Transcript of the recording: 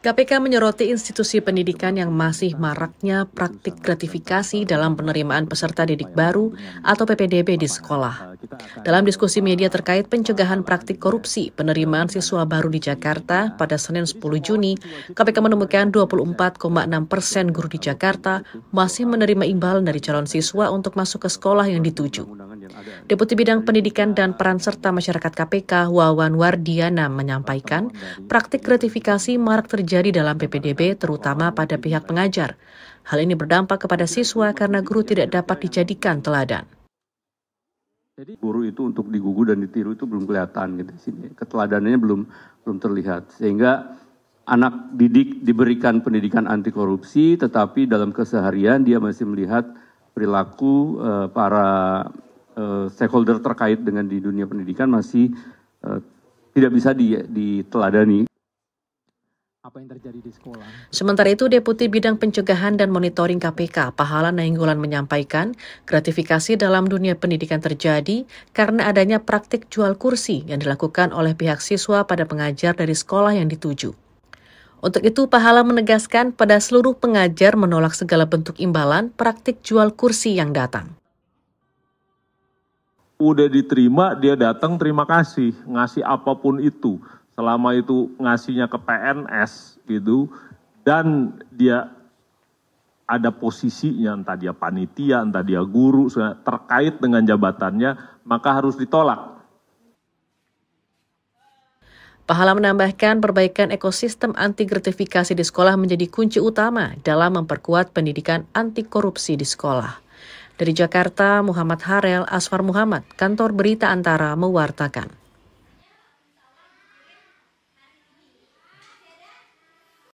KPK menyoroti institusi pendidikan yang masih maraknya praktik gratifikasi dalam penerimaan peserta didik baru atau PPDB di sekolah. Dalam diskusi media terkait pencegahan praktik korupsi penerimaan siswa baru di Jakarta pada Senin 10 Juni, KPK menemukan 24,6 persen guru di Jakarta masih menerima imbalan dari calon siswa untuk masuk ke sekolah yang dituju. Deputi Bidang Pendidikan dan Peran Serta Masyarakat KPK, Wawan Wardiana, menyampaikan praktik gratifikasi marak terjadi dalam PPDB terutama pada pihak pengajar. Hal ini berdampak kepada siswa karena guru tidak dapat dijadikan teladan. Jadi guru itu untuk digugu dan ditiru itu belum kelihatan gitu sini. Keteladanannya belum belum terlihat. Sehingga anak didik diberikan pendidikan anti korupsi tetapi dalam keseharian dia masih melihat perilaku uh, para Eh, stakeholder terkait dengan di dunia pendidikan masih eh, tidak bisa diteladani. Apa yang terjadi di sekolah? Sementara itu, Deputi Bidang Pencegahan dan Monitoring KPK, Pahala Nainggolan menyampaikan, gratifikasi dalam dunia pendidikan terjadi karena adanya praktik jual kursi yang dilakukan oleh pihak siswa pada pengajar dari sekolah yang dituju. Untuk itu, Pahala menegaskan pada seluruh pengajar menolak segala bentuk imbalan praktik jual kursi yang datang udah diterima dia datang terima kasih ngasih apapun itu selama itu ngasihnya ke PNS gitu dan dia ada posisinya entah dia panitia entah dia guru terkait dengan jabatannya maka harus ditolak Pahala menambahkan perbaikan ekosistem anti gratifikasi di sekolah menjadi kunci utama dalam memperkuat pendidikan anti korupsi di sekolah. Dari Jakarta, Muhammad Harel, Asfar Muhammad, Kantor Berita Antara, mewartakan.